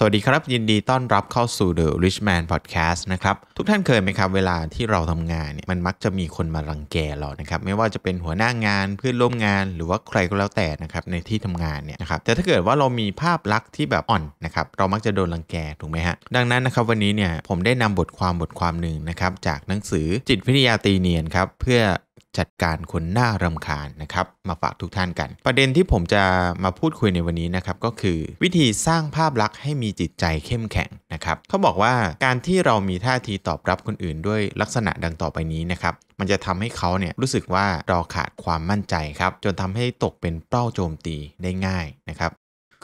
สวัสดีครับยินดีต้อนรับเข้าสู่ The Rich Man Podcast นะครับทุกท่านเคยไหมครับ เวลาที่เราทำงานเนี่ยมันมักจะมีคนมารังแกเรานะครับไม่ว่าจะเป็นหัวหน้างานเพื่อนร่วมงาน หรือว่าใครก็แล้วแต่นะครับในที่ทำงานเนี่ยนะครับแต่ถ้าเกิดว่าเรามีภาพลักษณ์ที่แบบอ่อนนะครับเรามักจะโดนรังแกถูกไหมฮะดังนั้นนะครับวันนี้เนี่ยผมได้นำบทความบทความหนึ่งนะครับ จากหนังสือจิตวิทยาตีเนียนครับเพื่อจัดการคนหน้ารำคาญนะครับมาฝากทุกท่านกัน ประเด็นที่ผมจะมาพูดคุยในวันนี้นะครับก็คือวิธีสร้างภาพลักษณ์ให้มีจิตใจเข้มแข็งนะครับเขาบอกว่าการที่เรามีท่าทีตอบรับคนอื่นด้วยลักษณะดังต่อไปนี้นะครับมันจะทำให้เขาเนี่ยรู้สึกว่าเราขาดความมั่นใจครับจนทำให้ตกเป็นเป้าโจมตีได้ง่ายนะครับ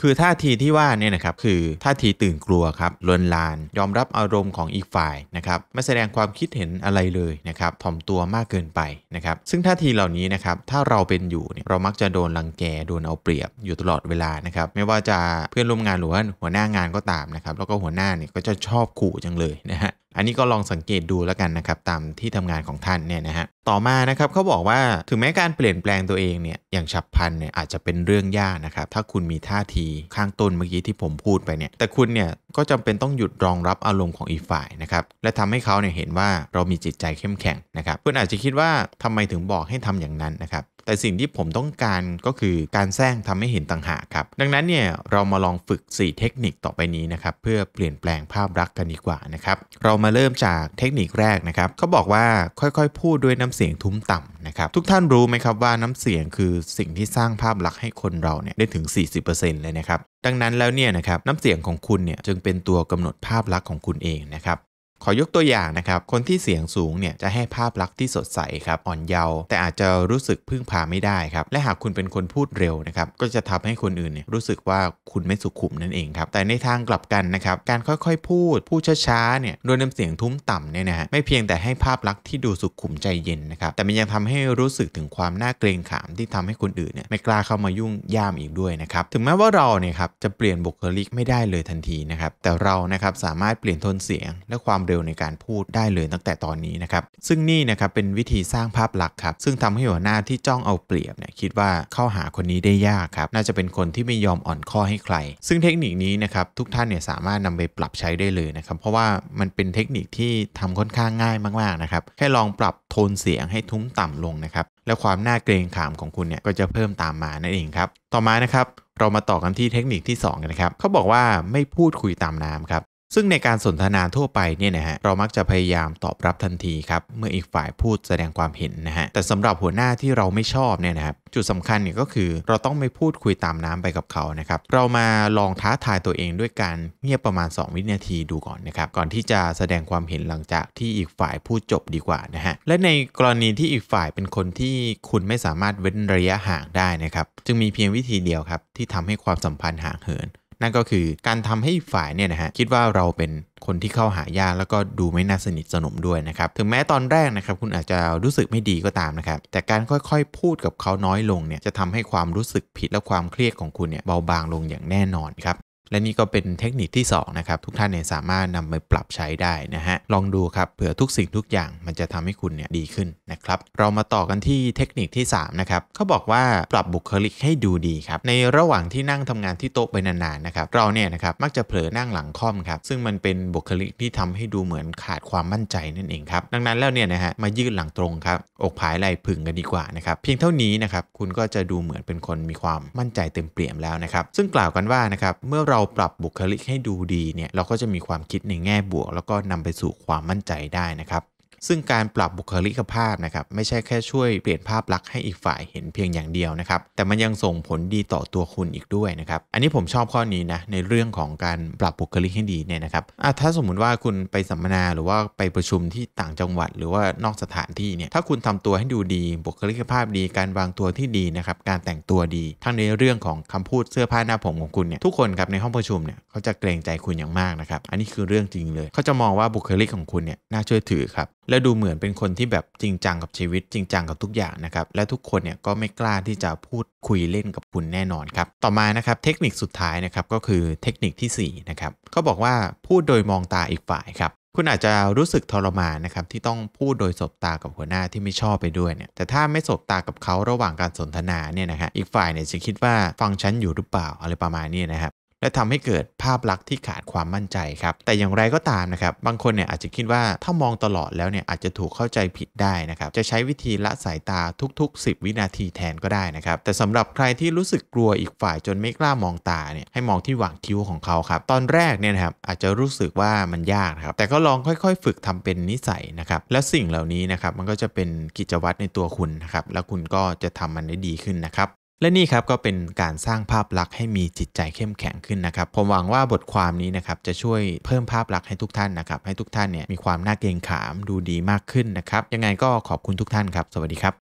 คือท่าทีที่ว่าเนี่ยนะครับคือท่าทีตื่นกลัวครับลวนลานยอมรับอารมณ์ของอีกฝ่ายนะครับไม่แสดงความคิดเห็นอะไรเลยนะครับถ่อมตัวมากเกินไปนะครับ ซึ่งท่าทีเหล่านี้นะครับถ้าเราเป็นอยู่เนี่ยเรามักจะโดนรังแก โดนเอาเปรียบอยู่ตลอดเวลานะครับไม่ว่าจะเพื่อนร่วมงานหรือว่าหัวหน้างานก็ตามนะครับ แล้วก็หัวหน้าเนี่ยก็จะชอบขู่จังเลยนะฮะอันนี้ก็ลองสังเกตดูแล้วกันนะครับตามที่ทำงานของท่านเนี่ยนะฮะต่อมานะครับเขาบอกว่าถึงแม้การเปลี่ยนแปลงตัวเองเนี่ยอย่างฉับพลันเนี่ยอาจจะเป็นเรื่องยากนะครับ ถ้าคุณมีท่าทีข้างต้นเมื่อกี้ที่ผมพูดไปเนี่ยแต่คุณเนี่ยก็จำเป็นต้องหยุดรองรับอารมณ์ของอีกฝ่ายนะครับและทำให้เขาเนี่ยเห็นว่าเรามีจิตใจเข้มแข็งนะครับคุณอาจจะคิดว่าทำไมถึงบอกให้ทำอย่างนั้นนะครับแต่สิ่งที่ผมต้องการก็คือการแซงทำให้เห็นต่างหากครับ ดังนั้นเนี่ยเรามาลองฝึก 4 เทคนิคต่อไปนี้นะครับเพื่อเปลี่ยนแปลงภาพลักษณ์กันดีกว่านะครับ เรามาเริ่มจากเทคนิคแรกนะครับเขาบอกว่าค่อยๆ พูดด้วยน้ำเสียงทุ้มต่ำนะครับทุกท่านรู้ไหมครับว่าน้ำเสียงคือสิ่งที่สร้างภาพลักษณ์ให้คนเราเนี่ยได้ถึง40%เลยนะครับดังนั้นแล้วเนี่ยนะครับน้ำเสียงของคุณเนี่ยจึงเป็นตัวกำหนดภาพลักษณ์ของคุณเองนะครับขอยกตัวอย่างนะครับ คนที่เสียงสูงเนี่ยจะให้ภาพลักษณ์ที่สดใสครับ อ่อนเยาว์แต่อาจจะรู้สึกพึ่งพาไม่ได้ครับและหากคุณเป็นคนพูดเร็วนะครับก็จะทำให้คนอื่นเนี่ยรู้สึกว่าคุณไม่สุขุมนั่นเองครับแต่ในทางกลับกันนะครับการค่อยๆพูดพูดช้าๆเนี่ยโดยน้ำเสียงทุ้มต่ำเนี่ยนะฮะไม่เพียงแต่ให้ภาพลักษณ์ที่ดูสุขุมใจเย็นนะครับแต่มันยังทำให้รู้สึกถึงความน่าเกรงขาม ที่ทำให้คนอื่นเนี่ยไม่กล้าเข้ามายุ่งย่ามอีกด้วยนะครับถึงแม้ว่าเราเนี่ยครับจะเปลี่ยนบุคลิกไม่ได้เลยทันทีนะครับแต่เรานะครับสามารถเปลี่ยนทนเสียงและความเรลในการพูดได้เลยตั้งแต่ตอนนี้นะครับซึ่งนี่นะครับ เป็นวิธีสร้างภาพลักษณ์ครับ ซึ่งทำให้หัวหน้าที่จ้องเอาเปรียบเนี่ยคิดว่าเข้าหาคนนี้ได้ยากครับน่าจะเป็นคนที่ไม่ยอมอ่อนข้อให้ใคร ซึ่งเทคนิคนี้ นะครับ ทุกท่านเนี่ยสามารถนำไปปรับใช้ได้เลยนะครับเพราะว่ามันเป็นเทคนิคที่ทำค่อนข้างง่ายมากๆนะครับแค่ลองปรับโทนเสียงให้ทุ้มต่ำลงนะครับและความน่าเกรงขามของคุณเนี่ยก็จะเพิ่มตามมานั่นเองครับต่อมานะครับเรามาต่อกันที่เทคนิคที่2กันนะครับเขาบอกว่าไม่พูดคุยตามน้ำครับซึ่งในการสนทนาทั่วไปเนี่ยนะฮะเรามักจะพยายามตอบรับทันทีครับเมื่ออีกฝ่ายพูดแสดงความเห็นนะฮะแต่สำหรับหัวหน้าที่เราไม่ชอบเนี่ยนะครับจุดสำคัญเนี่ยก็คือเราต้องไม่พูดคุยตามน้ำไปกับเขานะครับเรามาลองท้าทายตัวเองด้วยการเงียบประมาณ 2 วินาทีดูก่อนนะครับก่อนที่จะแสดงความเห็นหลังจากที่อีกฝ่ายพูดจบดีกว่านะฮะและในกรณีที่อีกฝ่ายเป็นคนที่คุณไม่สามารถเว้นระยะห่างได้นะครับจึงมีเพียงวิธีเดียวครับ ที่ทำให้ความสัมพันธ์ห่างเหินนั่นก็คือการทำให้ฝ่ายเนี่ยนะฮะคิดว่าเราเป็นคนที่เข้าหายากแล้วก็ดูไม่น่าสนิทสนมด้วยนะครับ ถึงแม้ตอนแรกนะครับคุณอาจจะรู้สึกไม่ดีก็ตามนะครับ แต่การค่อยๆพูดกับเขาน้อยลงเนี่ยจะทำให้ความรู้สึกผิดและความเครียดของคุณเนี่ยเบาบางลงอย่างแน่นอนครับและนี่ก็เป็นเทคนิคที่ 2 นะครับทุกท่านเนี่ยสามารถนำไปปรับใช้ได้นะฮะลองดูครับเผื่อทุกสิ่งทุกอย่างมันจะทำให้คุณเนี่ยดีขึ้น นะครับ เรามาต่อกันที่เทคนิคที่3นะครับเขาบอกว่าปรับบุคลิกให้ดูดีครับ ในระหว่างที่นั่งทำงานที่โต๊ะไปนานๆนะครับเราเนี่ยนะครับมักจะเผลอนั่งหลังค่อมครับซึ่งมันเป็นบุคลิกที่ทำให้ดูเหมือนขาดความมั่นใจนั่นเองครับดังนั้นแล้วเนี่ยนะฮะมายืดหลังตรงครับอกผายไหล่ผึ่งกันดีกว่านะครับเพียงเท่านี้นะครับคุณก็จะดูเหมือนเป็นคนมีความมั่นใจเต็มเปี่ยมแล้วนะครับ ซึ่งกล่าวกันว่านะครับเมื่อเราราปรับบุคลิกให้ดูดีเนี่ย เราก็จะมีความคิดในแง่บวก แล้วก็นำไปสู่ความมั่นใจได้นะครับซึ่งการปรับบุคลิกภาพนะครับไม่ใช่แค่ช่วยเปลี่ยนภาพลักษณ์ให้อีกฝ่ายเห็นเพียงอย่างเดียวนะครับแต่มันยังส่งผลดีต่อตัวคุณอีกด้วยนะครับอันนี้ผมชอบข้อนี้นะในเรื่องของการปรับบุคลิกให้ดีเนี่ยนะครับถ้าสมมุติว่าคุณไปสัมมนาหรือว่าไปประชุมที่ต่างจังหวัด หรือว่านอกสถานที่เนี่ยถ้าคุณทำตัวให้ดูดี บุคลิกภาพดี การวางตัวที่ดีนะครับการแต่งตัวดี ทั้งในเรื่องของคำพูดเสื้อผ้าหน้าผมของคุณเนี่ยทุกคนครับในห้องประชุมเนี่ยเขาจะเกรงใจคุณอย่างมากนะครับอันนี้คือเรื่องจริงเลยเขาจะมองว่าบุคลิกของคุณเนี่ยน่าเชื่อถือครับและดูเหมือนเป็นคนที่แบบจริงจังกับชีวิตจริงจังกับทุกอย่างนะครับ และทุกคนเนี่ยก็ไม่กล้าที่จะพูดคุยเล่นกับคุณแน่นอนครับ ต่อมานะครับเทคนิคสุดท้ายนะครับก็คือเทคนิคที่4นะครับเขาบอกว่าพูดโดยมองตาอีกฝ่ายครับคุณอาจจะรู้สึกทรมานนะครับที่ต้องพูดโดยสบตากับหัวหน้าที่ไม่ชอบไปด้วยเนี่ยแต่ถ้าไม่สบตากับเขาระหว่างการสนทนาเนี่ยนะฮะอีกฝ่ายเนี่ยจะคิดว่าฟังฉันอยู่หรือเปล่าอะไรประมาณนี้นะครับและทำให้เกิดภาพลักษณ์ที่ขาดความมั่นใจครับ แต่อย่างไรก็ตามนะครับ บางคนเนี่ยอาจจะคิดว่าถ้ามองตลอดแล้วเนี่ยอาจจะถูกเข้าใจผิดได้นะครับ จะใช้วิธีละสายตาทุกๆ10วินาทีแทนก็ได้นะครับ แต่สำหรับใครที่รู้สึกกลัวอีกฝ่ายจนไม่กล้ามองตาเนี่ยให้มองที่หว่างคิ้วของเขาครับตอนแรกเนี่ยนะครับอาจจะรู้สึกว่ามันยากครับ แต่ก็ลองค่อยๆฝึกทำเป็นนิสัยนะครับและสิ่งเหล่านี้นะครับมันก็จะเป็นกิจวัตรในตัวคุณนะครับแล้วคุณก็จะทำมันได้ดีขึ้นนะครับและนี่ครับก็เป็นการสร้างภาพลักษณ์ให้มีจิตใจเข้มแข็งขึ้นนะครับผมหวังว่าบทความนี้นะครับจะช่วยเพิ่มภาพลักษณ์ให้ทุกท่านนะครับให้ทุกท่านเนี่ยมีความน่าเกรงขามดูดีมากขึ้นนะครับยังไงก็ขอบคุณทุกท่านครับ สวัสดีครับ